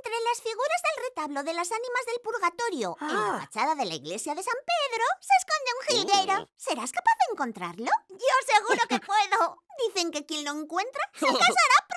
entre las figuras del retablo de las ánimas del purgatorio, en la ah. fachada de la iglesia de San Pedro, se esconde un jilguero. Oh. ¿Serás capaz de encontrarlo? Yo seguro que puedo. Dicen que quien lo encuentra se oh. casará